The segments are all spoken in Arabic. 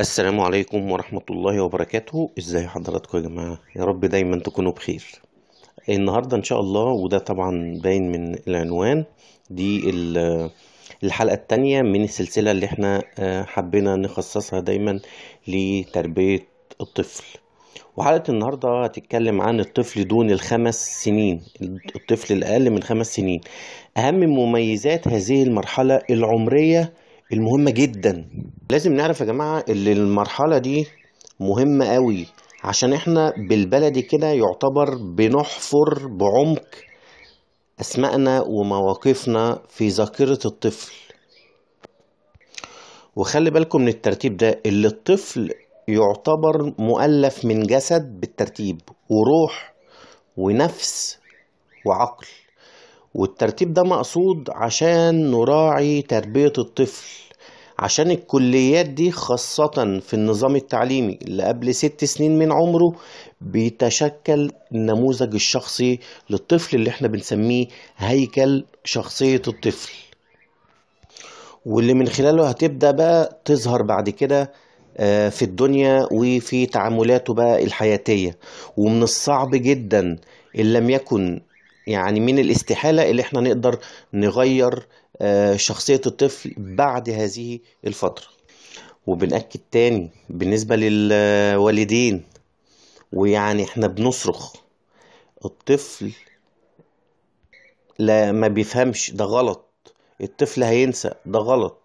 السلام عليكم ورحمة الله وبركاته ازاي حضراتكم يا جماعة يا رب دايما تكونوا بخير النهاردة ان شاء الله وده طبعا باين من العنوان دي الحلقة التانية من السلسلة اللي احنا آه، حبينا نخصصها دايما لتربية الطفل وحلقة النهاردة هتتكلم عن الطفل دون الخمس سنين الطفل الأقل من خمس سنين أهم مميزات هذه المرحلة العمرية المهمة جدا لازم نعرف يا جماعة اللي المرحلة دي مهمة قوي عشان احنا بالبلدي كده يعتبر بنحفر بعمق أسمائنا ومواقفنا في ذاكرة الطفل وخلي بالكم من الترتيب ده اللي الطفل يعتبر مؤلف من جسد بالترتيب وروح ونفس وعقل والترتيب ده مقصود عشان نراعي تربية الطفل عشان الكليات دي خاصة في النظام التعليمي اللي قبل ست سنين من عمره بيتشكل النموذج الشخصي للطفل اللي احنا بنسميه هيكل شخصية الطفل واللي من خلاله هتبدأ بقى تظهر بعد كده آه، في الدنيا وفي تعاملاته بقى الحياتية ومن الصعب جدا إن لم يكن يعني من الاستحالة اللي احنا نقدر نغير آه، شخصية الطفل بعد هذه الفترة وبنأكد تاني بالنسبة للوالدين ويعني احنا بنصرخ الطفل لا ما بيفهمش ده غلط الطفل هينسى ده غلط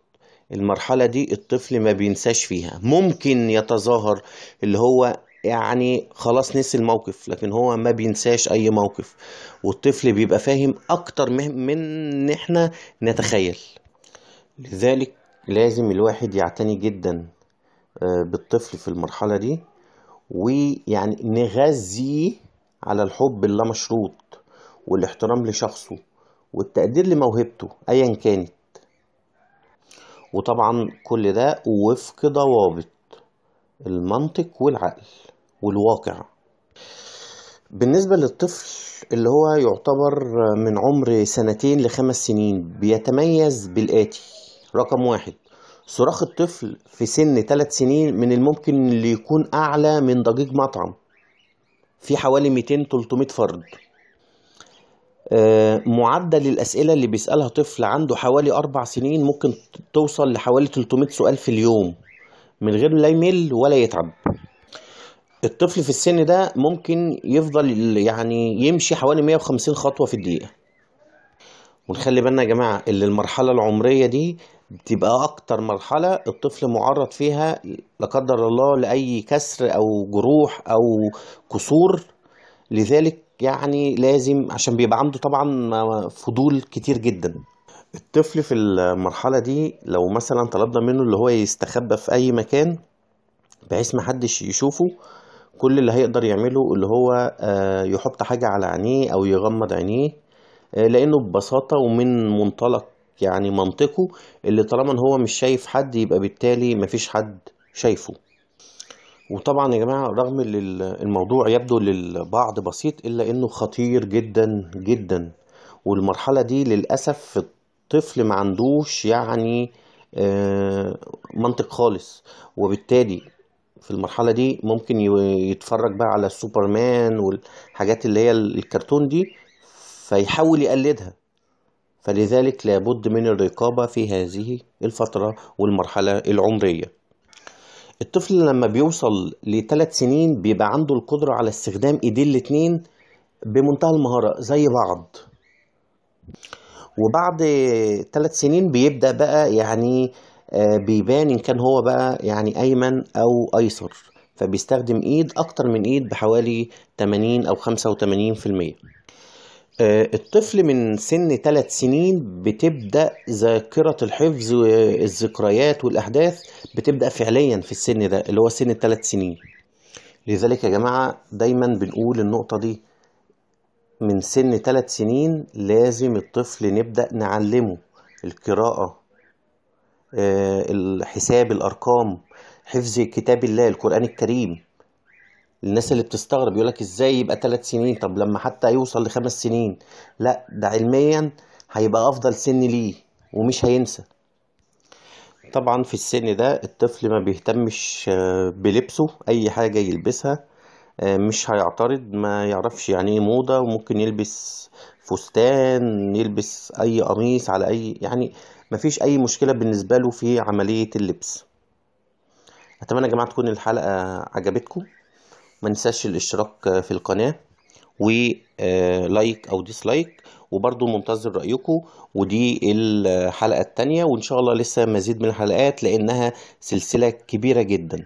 المرحلة دي الطفل ما بينساش فيها ممكن يتظاهر اللي هو يعني خلاص نسي الموقف لكن هو ما بينساش اي موقف والطفل بيبقى فاهم اكتر من ان احنا نتخيل لذلك لازم الواحد يعتني جدا آه، بالطفل في المرحله دي ويعني نغذي على الحب اللامشروط والاحترام لشخصه والتقدير لموهبته ايا كانت وطبعا كل ده وفق ضوابط المنطق والعقل والواقع بالنسبة للطفل اللي هو يعتبر من عمر سنتين لخمس سنين بيتميز بالآتي رقم واحد صراخ الطفل في سن ثلاث سنين من الممكن اللي يكون أعلى من ضجيج مطعم في حوالي 200-300 فرد آه، معدل الأسئلة اللي بيسألها طفل عنده حوالي أربع سنين ممكن توصل لحوالي 300 سؤال في اليوم من غير لا يمل ولا يتعب الطفل في السن ده ممكن يفضل يعني يمشي حوالي 150 خطوة في الدقيقة ونخلي بالنا يا جماعة اللي المرحلة العمرية دي بتبقى أكتر مرحلة الطفل معرض فيها لا قدر الله لأي كسر أو جروح أو كسور لذلك يعني لازم عشان بيبقى عنده طبعا فضول كتير جدا الطفل في المرحلة دي لو مثلا طلبنا منه اللي هو يستخبى في أي مكان بحيث محدش يشوفه كل اللي هيقدر يعمله اللي هو آه، يحط حاجة على عينيه أو يغمض عينيه آه، لأنه ببساطة ومن منطلق يعني منطقه اللي طالما هو مش شايف حد يبقى بالتالي مفيش حد شايفه وطبعا يا جماعة رغم ان الموضوع يبدو للبعض بسيط إلا إنه خطير جدا جدا والمرحلة دي للأسف في طفل ما عندوش يعني آه، منطق خالص وبالتالي في المرحلة دي ممكن يتفرج بقى على سوبرمان والحاجات اللي هي الكرتون دي فيحاول يقلدها فلذلك لابد من الرقابة في هذه الفترة والمرحلة العمرية الطفل لما بيوصل لثلاث سنين بيبقى عنده القدرة على استخدام ايديه الاتنين بمنتهى المهارة زي بعض وبعد ثلاث سنين بيبدا بقى يعني آه، بيبان ان كان هو بقى يعني ايمن او ايسر فبيستخدم ايد اكتر من ايد بحوالي 80 او 85% آه، الطفل من سن ثلاث سنين بتبدأ ذاكرة الحفظ والذكريات والأحداث بتبدأ فعليا في السن ده اللي هو سن الثلاث سنين لذلك يا جماعة دايما بنقول النقطة دي من سن ثلاث سنين لازم الطفل نبدأ نعلمه القراءة آه، الحساب الأرقام حفظ كتاب الله القرآن الكريم الناس اللي بتستغرب يقولك ازاي يبقى ثلاث سنين طب لما حتى يوصل لخمس سنين لا ده علميا هيبقى أفضل سن ليه ومش هينسى طبعا في السن ده الطفل ما بيهتمش آه، بلبسه أي حاجة يلبسها آه، مش هيعترض ما يعرفش يعني ايه موضة وممكن يلبس فستان يلبس اي قميص على اي يعني مفيش اي مشكلة بالنسبة له في عملية اللبس اتمنى يا جماعة تكون الحلقة عجبتكم ما ننساش الاشتراك في القناة ولايك آه، او ديسلايك وبرضو منتظر رأيكم ودي الحلقة التانية وإن شاء الله لسه مزيد من الحلقات لأنها سلسلة كبيرة جدا